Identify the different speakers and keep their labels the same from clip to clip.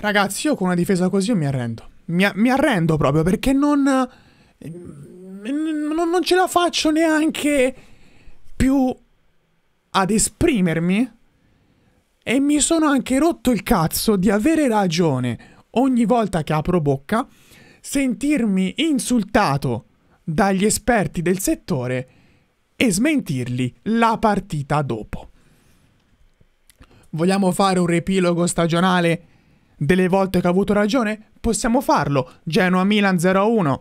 Speaker 1: Ragazzi, io con una difesa così mi arrendo. Mi, mi arrendo proprio perché non, eh, non, non ce la faccio neanche più ad esprimermi. E mi sono anche rotto il cazzo di avere ragione ogni volta che apro bocca, sentirmi insultato dagli esperti del settore e smentirli la partita dopo. Vogliamo fare un riepilogo stagionale delle volte che ha avuto ragione, possiamo farlo. Genoa-Milan 0-1.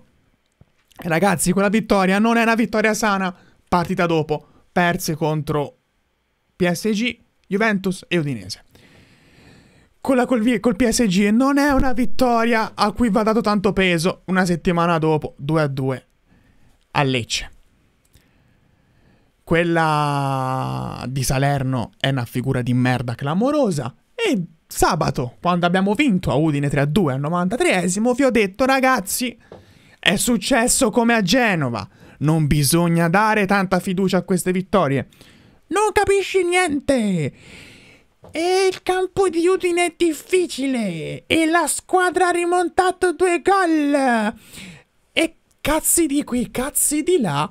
Speaker 1: Ragazzi, quella vittoria non è una vittoria sana. Partita dopo, perse contro PSG, Juventus e Udinese. Con col, col PSG non è una vittoria a cui va dato tanto peso. Una settimana dopo, 2-2 a Lecce. Quella di Salerno è una figura di merda clamorosa. E sabato, quando abbiamo vinto a Udine 3-2 al 93esimo, vi ho detto ragazzi, è successo come a Genova, non bisogna dare tanta fiducia a queste vittorie. Non capisci niente! E il campo di Udine è difficile e la squadra ha rimontato due gol. E cazzi di qui, cazzi di là,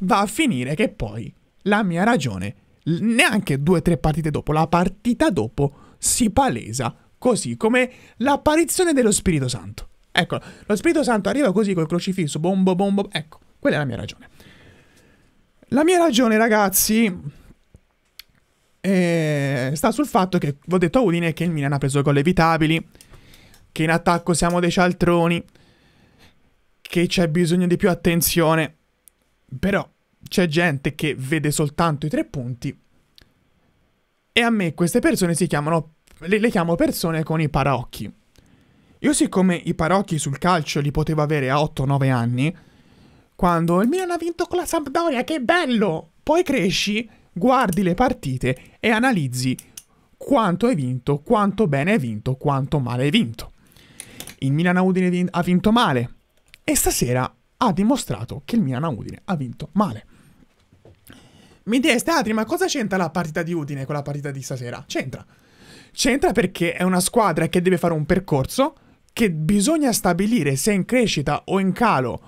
Speaker 1: va a finire che poi la mia ragione, neanche due o tre partite dopo, la partita dopo, si palesa così come l'apparizione dello Spirito Santo. Ecco, lo Spirito Santo arriva così col crocifisso, bombo, bombo, ecco, quella è la mia ragione. La mia ragione, ragazzi, eh, sta sul fatto che, ho detto a Udine, che il Milan ha preso gol evitabili, che in attacco siamo dei cialtroni, che c'è bisogno di più attenzione, però c'è gente che vede soltanto i tre punti e a me queste persone si chiamano, le, le chiamo persone con i paraocchi. Io siccome i paraocchi sul calcio li potevo avere a 8-9 anni, quando il Milan ha vinto con la Sampdoria, che bello! Poi cresci, guardi le partite e analizzi quanto hai vinto, quanto bene hai vinto, quanto male hai vinto. Il Milan a Udine ha vinto male e stasera ha dimostrato che il Milan a Udine ha vinto male. Mi deste, Adri, ma cosa c'entra la partita di Udine con la partita di stasera? C'entra. C'entra perché è una squadra che deve fare un percorso che bisogna stabilire se è in crescita o in calo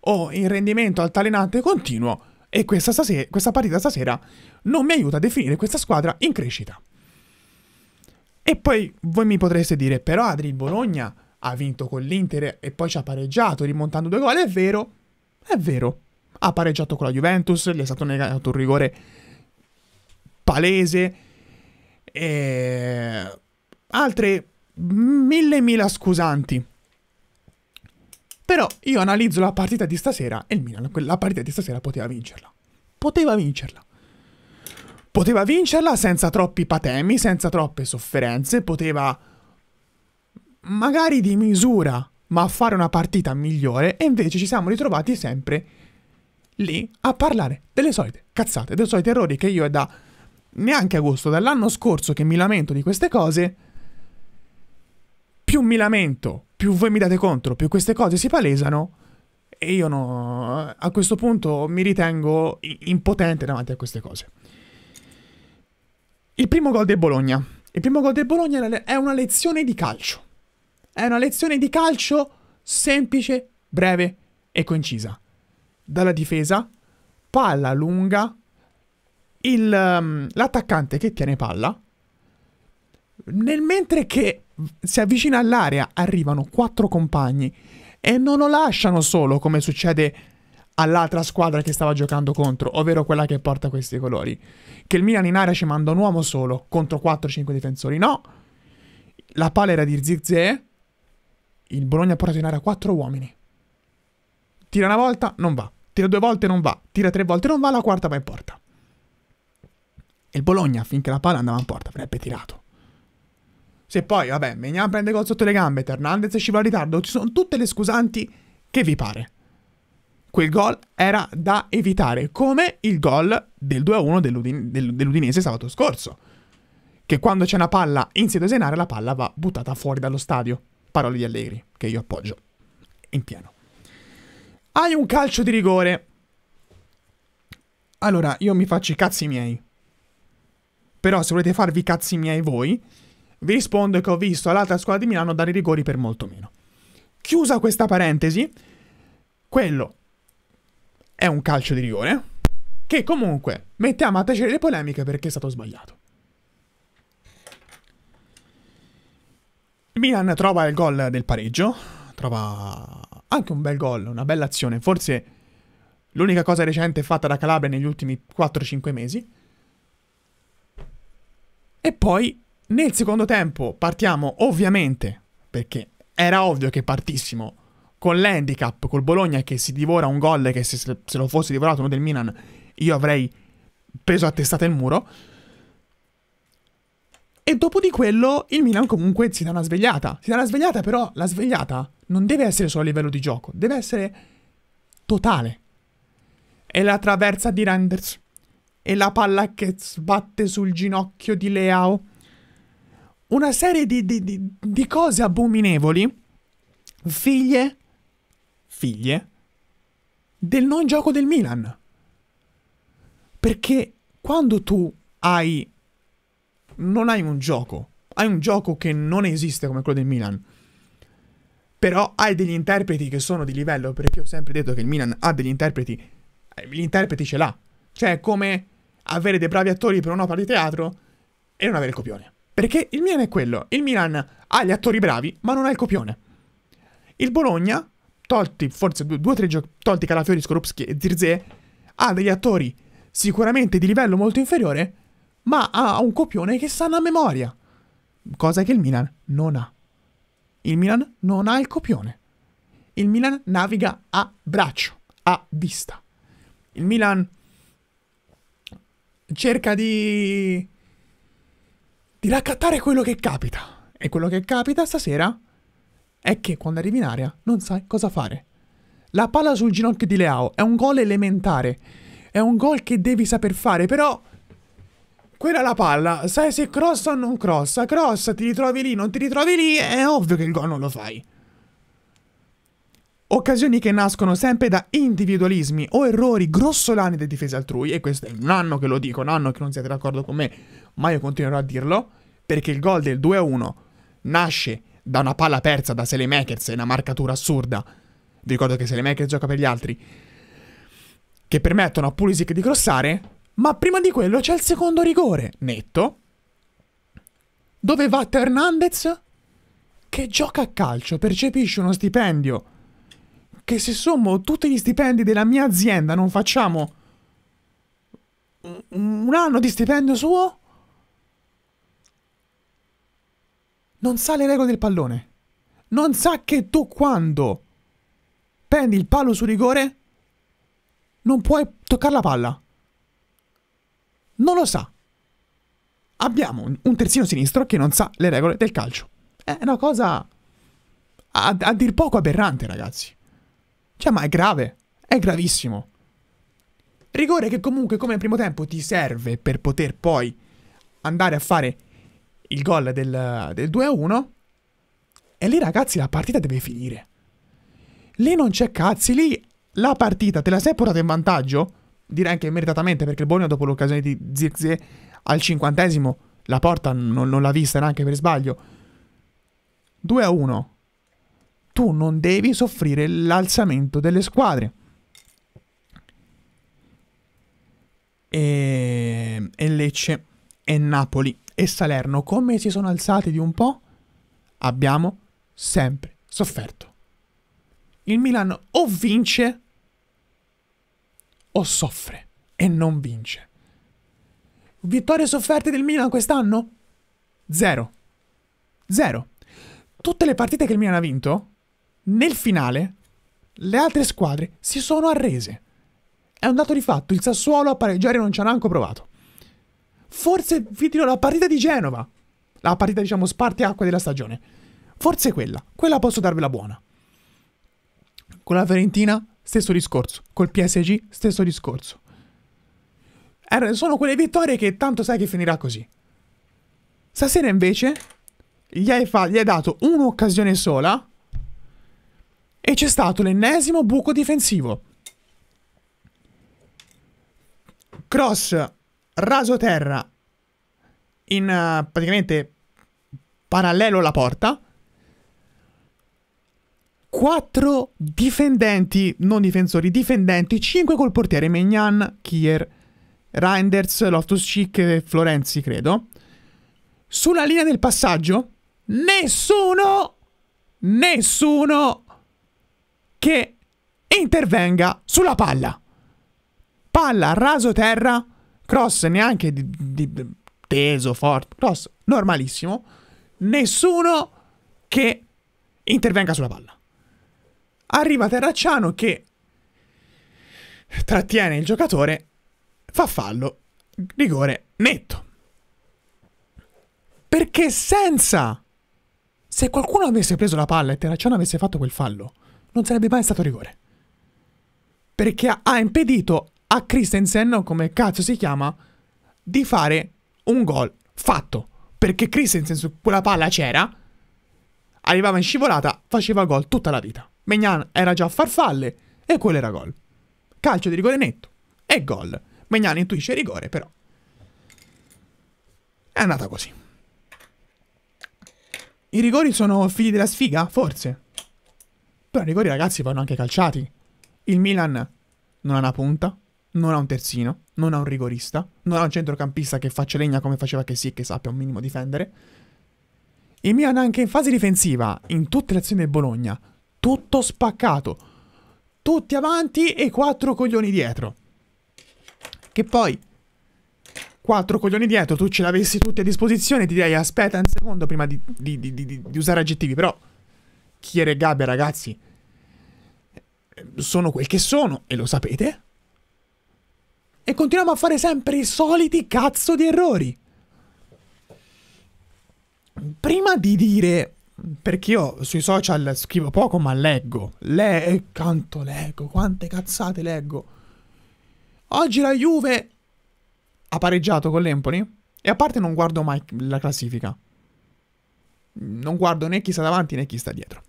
Speaker 1: o in rendimento altalenante continuo. E questa, stasera, questa partita stasera non mi aiuta a definire questa squadra in crescita. E poi voi mi potreste dire, però Adri, il Bologna ha vinto con l'Inter e poi ci ha pareggiato rimontando due gol. È vero, è vero ha pareggiato con la Juventus, gli è stato negato un rigore palese e altre mille mila scusanti. Però io analizzo la partita di stasera e il Milan, la partita di stasera poteva vincerla. Poteva vincerla. Poteva vincerla senza troppi patemi, senza troppe sofferenze, poteva magari di misura, ma fare una partita migliore e invece ci siamo ritrovati sempre lì a parlare delle solite cazzate, dei soliti errori che io è da neanche agosto, dall'anno scorso che mi lamento di queste cose, più mi lamento, più voi mi date contro, più queste cose si palesano e io no, eh, a questo punto mi ritengo impotente davanti a queste cose. Il primo gol del Bologna. Il primo gol del Bologna è una lezione di calcio. È una lezione di calcio semplice, breve e concisa dalla difesa, palla lunga, il, um, l'attaccante che tiene palla. Nel mentre che si avvicina all'area arrivano quattro compagni e non lo lasciano solo come succede all'altra squadra che stava giocando contro, ovvero quella che porta questi colori. Che il Milan in area ci manda un uomo solo contro 4-5 difensori. No, la palla era di Zirze, il Bologna ha portato in area 4 uomini. Tira una volta, non va tira due volte non va, tira tre volte non va, la quarta va in porta. E il Bologna, finché la palla andava in porta, avrebbe tirato. Se poi, vabbè, Mignan prende gol sotto le gambe, Hernandez scivola in ritardo, ci sono tutte le scusanti che vi pare. Quel gol era da evitare, come il gol del 2-1 dell'Udin- dell'Udinese sabato scorso. Che quando c'è una palla in sede sedosenare, la palla va buttata fuori dallo stadio. Parole di Allegri, che io appoggio in pieno. Hai un calcio di rigore. Allora, io mi faccio i cazzi miei. Però se volete farvi i cazzi miei voi, vi rispondo che ho visto l'altra squadra di Milano dare i rigori per molto meno. Chiusa questa parentesi, quello è un calcio di rigore che comunque mettiamo a tacere le polemiche perché è stato sbagliato. Milan trova il gol del pareggio, trova anche un bel gol, una bella azione, forse l'unica cosa recente fatta da Calabria negli ultimi 4-5 mesi. E poi nel secondo tempo partiamo ovviamente, perché era ovvio che partissimo con l'handicap, col Bologna che si divora un gol che se, se lo fosse divorato uno del Milan io avrei preso a testata il muro. E dopo di quello il Milan comunque si dà una svegliata. Si dà una svegliata, però la svegliata non deve essere solo a livello di gioco, deve essere totale. È la traversa di Renders. È la palla che sbatte sul ginocchio di Leao. Una serie di, di, di, di cose abominevoli, figlie, figlie, del non gioco del Milan. Perché quando tu hai non hai un gioco. Hai un gioco che non esiste come quello del Milan. Però hai degli interpreti che sono di livello, perché ho sempre detto che il Milan ha degli interpreti. Eh, gli interpreti ce l'ha. Cioè, è come avere dei bravi attori per un'opera di teatro e non avere il copione. Perché il Milan è quello. Il Milan ha gli attori bravi, ma non ha il copione. Il Bologna, tolti forse due o tre giochi, tolti Calafiori, Skorupski e Zirze, ha degli attori sicuramente di livello molto inferiore, ma ha un copione che sanno a memoria. Cosa che il Milan non ha. Il Milan non ha il copione. Il Milan naviga a braccio, a vista. Il Milan cerca di... di raccattare quello che capita. E quello che capita stasera è che quando arrivi in area non sai cosa fare. La palla sul ginocchio di Leao è un gol elementare. È un gol che devi saper fare, però quella è la palla, sai se crossa o non crossa, crossa, ti ritrovi lì, non ti ritrovi lì, è ovvio che il gol non lo fai. Occasioni che nascono sempre da individualismi o errori grossolani delle difese altrui, e questo è un anno che lo dico, un anno che non siete d'accordo con me, ma io continuerò a dirlo, perché il gol del 2-1 nasce da una palla persa da Selemakers e una marcatura assurda. Vi ricordo che Selemakers gioca per gli altri, che permettono a Pulisic di crossare, ma prima di quello c'è il secondo rigore, netto, dove va Hernandez che gioca a calcio, percepisce uno stipendio che se sommo tutti gli stipendi della mia azienda non facciamo un anno di stipendio suo non sa le regole del pallone non sa che tu quando prendi il palo su rigore non puoi toccare la palla non lo sa. Abbiamo un terzino sinistro che non sa le regole del calcio. È una cosa a, a dir poco aberrante, ragazzi. Cioè, ma è grave. È gravissimo. Rigore che comunque come primo tempo ti serve per poter poi andare a fare il gol del, del 2-1. E lì ragazzi la partita deve finire. Lì non c'è cazzi, lì la partita te la sei portata in vantaggio? direi anche meritatamente perché il Bologna dopo l'occasione di Zirze al cinquantesimo la porta non, non l'ha vista neanche per sbaglio 2 a 1 tu non devi soffrire l'alzamento delle squadre e, e Lecce e Napoli e Salerno come si sono alzati di un po' abbiamo sempre sofferto il Milan o vince o soffre e non vince. Vittorie sofferte del Milan quest'anno? Zero. Zero. Tutte le partite che il Milan ha vinto, nel finale, le altre squadre si sono arrese. È un dato di fatto, il Sassuolo a pareggiare non ci ha neanche provato. Forse vi dirò la partita di Genova, la partita diciamo spartiacque della stagione. Forse quella, quella posso darvela buona. Con la Fiorentina stesso discorso. Col PSG, stesso discorso. Er, sono quelle vittorie che tanto sai che finirà così. Stasera invece gli hai, fa- gli hai dato un'occasione sola e c'è stato l'ennesimo buco difensivo. Cross raso terra in uh, praticamente parallelo alla porta 4 difendenti, non difensori, difendenti, 5 col portiere Megnan, Kier, Reinders, Loftus Chic e Florenzi, credo. Sulla linea del passaggio, nessuno, nessuno che intervenga sulla palla. Palla, raso terra, cross neanche di, di, di, teso, forte, cross normalissimo. Nessuno che intervenga sulla palla. Arriva Terracciano che trattiene il giocatore, fa fallo, rigore netto. Perché senza... Se qualcuno avesse preso la palla e Terracciano avesse fatto quel fallo, non sarebbe mai stato rigore. Perché ha impedito a Christensen, come cazzo si chiama, di fare un gol fatto. Perché Christensen su quella palla c'era, arrivava in scivolata, faceva gol tutta la vita. Megnan era già a farfalle e quello era gol. Calcio di rigore netto e gol. Megnan intuisce rigore, però. È andata così. I rigori sono figli della sfiga? Forse. Però i rigori, ragazzi, vanno anche calciati. Il Milan non ha una punta, non ha un terzino, non ha un rigorista, non ha un centrocampista che faccia legna come faceva che sì, che sappia un minimo difendere. Il Milan anche in fase difensiva, in tutte le azioni del Bologna, tutto spaccato. Tutti avanti e quattro coglioni dietro. Che poi, quattro coglioni dietro, tu ce l'avessi tutti a disposizione, ti direi aspetta un secondo prima di, di, di, di usare aggettivi, però Kier e Gabe, ragazzi, sono quel che sono, e lo sapete. E continuiamo a fare sempre i soliti cazzo di errori. Prima di dire perché io sui social scrivo poco, ma leggo. Le- eh, quanto leggo, quante cazzate leggo. Oggi la Juve ha pareggiato con l'Empoli. E a parte non guardo mai la classifica. Non guardo né chi sta davanti né chi sta dietro.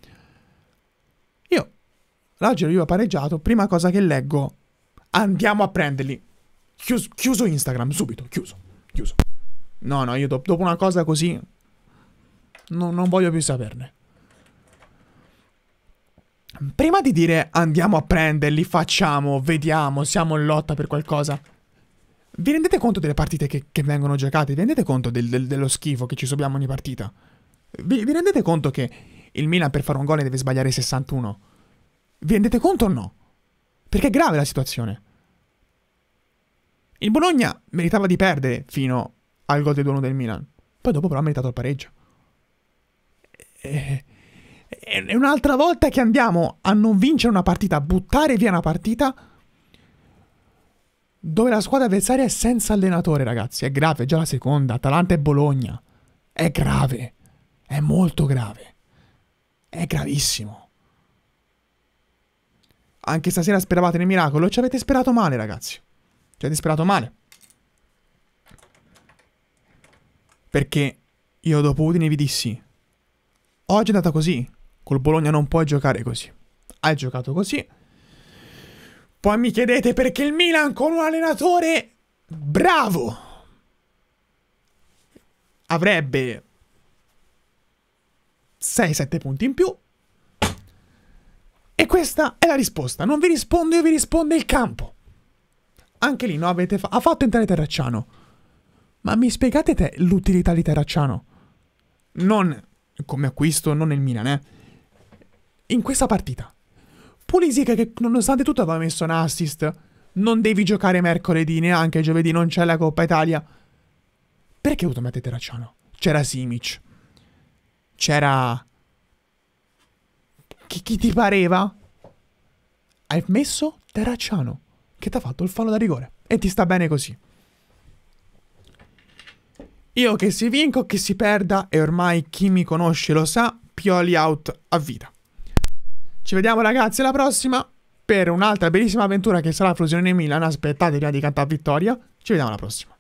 Speaker 1: Io, oggi la Juve ha pareggiato. Prima cosa che leggo, andiamo a prenderli. Chiuso, chiuso Instagram, subito, chiuso, chiuso. No, no, io do- dopo una cosa così No, non voglio più saperne. Prima di dire andiamo a prenderli, facciamo, vediamo, siamo in lotta per qualcosa. Vi rendete conto delle partite che, che vengono giocate? Vi rendete conto del, del, dello schifo che ci subiamo ogni partita? Vi, vi, rendete conto che il Milan per fare un gol deve sbagliare 61? Vi rendete conto o no? Perché è grave la situazione. Il Bologna meritava di perdere fino al gol del 2-1 del Milan. Poi dopo però ha meritato il pareggio è, eh, è eh, un'altra volta che andiamo a non vincere una partita, a buttare via una partita dove la squadra avversaria è senza allenatore, ragazzi. È grave, è già la seconda. Atalanta e Bologna. È grave. È molto grave. È gravissimo. Anche stasera speravate nel miracolo. Ci avete sperato male, ragazzi. Ci avete sperato male. Perché io dopo Udine vi dissi Oggi è andata così. Col Bologna non puoi giocare così. Hai giocato così. Poi mi chiedete perché il Milan con un allenatore bravo avrebbe 6-7 punti in più. E questa è la risposta. Non vi rispondo io, vi risponde il campo. Anche lì, no, avete fa- ha fatto entrare Terracciano. Ma mi spiegate te l'utilità di Terracciano? Non come acquisto, non nel Milan, eh. In questa partita, Pulisic che nonostante tutto aveva messo un assist, non devi giocare mercoledì, neanche giovedì, non c'è la Coppa Italia. Perché ho dovuto mettere Terracciano? C'era Simic. C'era... Chi, chi ti pareva? Hai messo Terracciano, che ti ha fatto il fallo da rigore. E ti sta bene così. Io che si vinco, che si perda e ormai chi mi conosce lo sa, Pioli out a vita. Ci vediamo ragazzi alla prossima per un'altra bellissima avventura che sarà Frosinone Milan. Aspettatevi di cantare vittoria. Ci vediamo alla prossima.